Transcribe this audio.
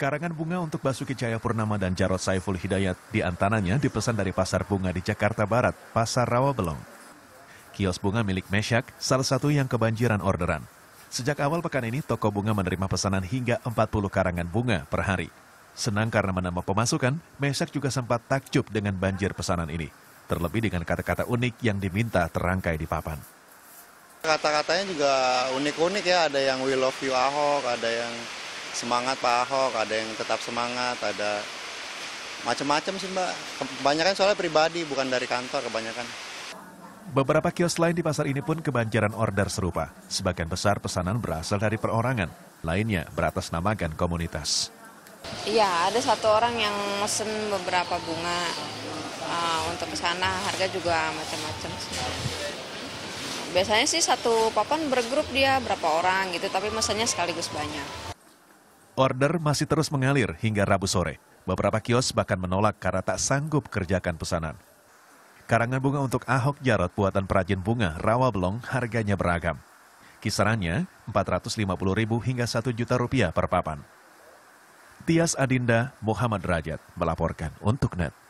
Karangan bunga untuk Basuki Purnama dan Jarod Saiful Hidayat di diantaranya dipesan dari Pasar Bunga di Jakarta Barat, Pasar Rawabelong. Kios bunga milik Mesyak, salah satu yang kebanjiran orderan. Sejak awal pekan ini, toko bunga menerima pesanan hingga 40 karangan bunga per hari. Senang karena menambah pemasukan, Mesyak juga sempat takjub dengan banjir pesanan ini. Terlebih dengan kata-kata unik yang diminta terangkai di papan. Kata-katanya juga unik-unik ya, ada yang we love you Ahok, ada yang semangat Pak Ahok, ada yang tetap semangat, ada macam-macam sih Mbak. Kebanyakan soalnya pribadi, bukan dari kantor kebanyakan. Beberapa kios lain di pasar ini pun kebanjaran order serupa. Sebagian besar pesanan berasal dari perorangan, lainnya beratas namakan komunitas. Iya, ada satu orang yang mesen beberapa bunga uh, untuk ke sana, harga juga macam-macam biasanya sih satu papan bergrup dia berapa orang gitu tapi mesennya sekaligus banyak Order masih terus mengalir hingga Rabu sore. Beberapa kios bahkan menolak karena tak sanggup kerjakan pesanan. Karangan bunga untuk Ahok Jarot buatan perajin bunga Rawabelong harganya beragam. Kisarannya 450.000 hingga 1 juta rupiah per papan. Tias Adinda, Muhammad Rajat melaporkan untuk NET.